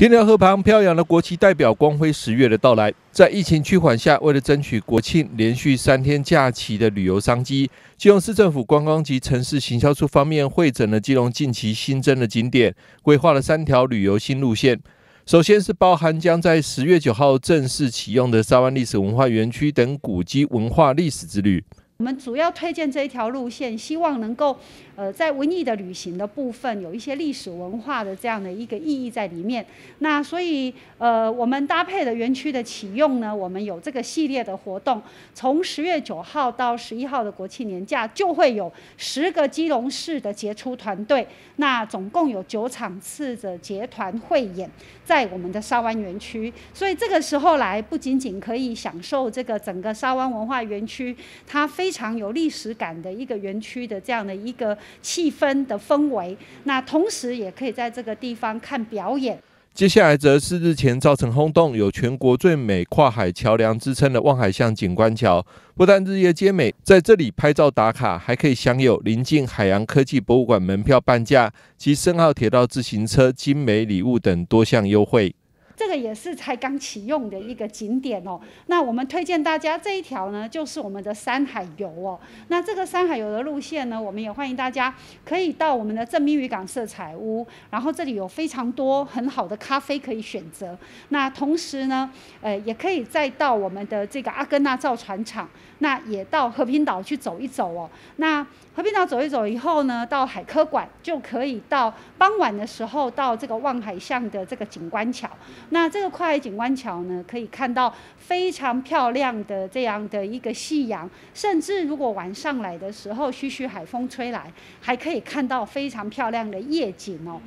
天寮河旁飘扬的国旗，代表光辉十月的到来。在疫情趋缓下，为了争取国庆连续三天假期的旅游商机，基隆市政府观光及城市行销处方面会诊了基隆近期新增的景点，规划了三条旅游新路线。首先是包含将在十月九号正式启用的沙湾历史文化园区等古迹文化历史之旅。我们主要推荐这一条路线，希望能够，呃，在文艺的旅行的部分有一些历史文化的这样的一个意义在里面。那所以，呃，我们搭配的园区的启用呢，我们有这个系列的活动，从十月九号到十一号的国庆年假，就会有十个基隆市的杰出团队，那总共有九场次的结团汇演在我们的沙湾园区。所以这个时候来，不仅仅可以享受这个整个沙湾文化园区，它非。非常有历史感的一个园区的这样的一个气氛的氛围，那同时也可以在这个地方看表演。接下来则是日前造成轰动、有“全国最美跨海桥梁”之称的望海巷景观桥，不但日夜皆美，在这里拍照打卡，还可以享有临近海洋科技博物馆门票半价及深澳铁道自行车精美礼物等多项优惠。这个也是才刚启用的一个景点哦。那我们推荐大家这一条呢，就是我们的山海游哦。那这个山海游的路线呢，我们也欢迎大家可以到我们的正明渔港色彩屋，然后这里有非常多很好的咖啡可以选择。那同时呢，呃，也可以再到我们的这个阿根纳造船厂，那也到和平岛去走一走哦。那和平岛走一走以后呢，到海科馆就可以到傍晚的时候到这个望海巷的这个景观桥。那这个跨海景观桥呢，可以看到非常漂亮的这样的一个夕阳，甚至如果晚上来的时候，徐徐海风吹来，还可以看到非常漂亮的夜景哦。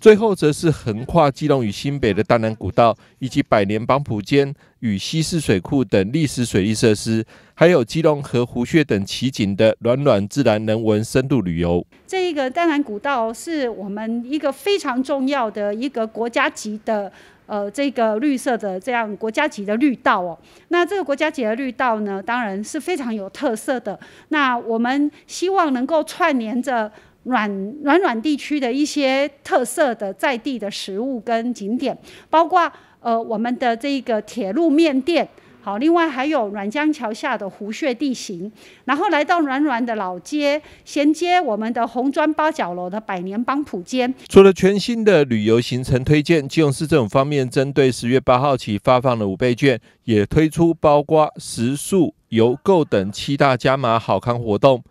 最后则是横跨基隆与新北的丹南古道，以及百年邦埔间与西式水库等历史水利设施，还有基隆河湖穴等奇景的暖暖自然人文深度旅游。这一个丹南古道是我们一个非常重要的一个国家级的。呃，这个绿色的这样国家级的绿道哦，那这个国家级的绿道呢，当然是非常有特色的。那我们希望能够串联着软软软地区的一些特色的在地的食物跟景点，包括呃我们的这个铁路面店。好，另外还有软江桥下的湖穴地形，然后来到软软的老街，衔接我们的红砖八角楼的百年帮浦街。除了全新的旅游行程推荐，金融市政府方面，针对十月八号起发放的五倍券，也推出包括食宿、游购等七大加码好康活动。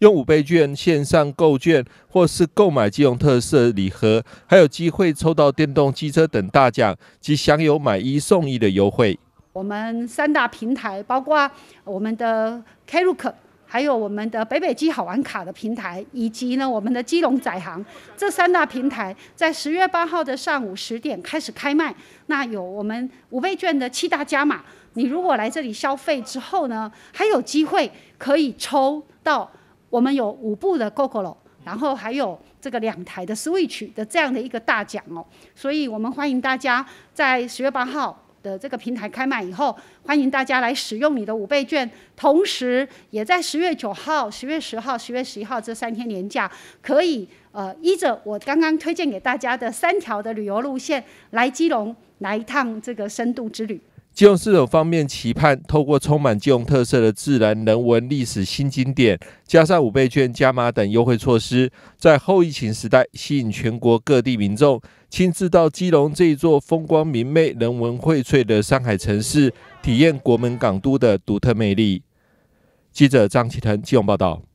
用五倍券线上购券，或是购买金融特色礼盒，还有机会抽到电动机车等大奖，及享有买一送一的优惠。我们三大平台，包括我们的 Klook，还有我们的北北极好玩卡的平台，以及呢我们的基隆载行，这三大平台在十月八号的上午十点开始开卖。那有我们五倍券的七大加码，你如果来这里消费之后呢，还有机会可以抽到我们有五部的 g o o g l o 然后还有这个两台的 Switch 的这样的一个大奖哦。所以，我们欢迎大家在十月八号。的这个平台开卖以后，欢迎大家来使用你的五倍券。同时，也在十月九号、十月十号、十月十一号这三天年假，可以呃依着我刚刚推荐给大家的三条的旅游路线，来基隆来一趟这个深度之旅。基隆市政府方面期盼，透过充满基隆特色的自然、人文、历史新景点，加上五倍券、加码等优惠措施，在后疫情时代吸引全国各地民众亲自到基隆这一座风光明媚、人文荟萃的上海城市，体验国门港都的独特魅力。记者张其腾，基隆报道。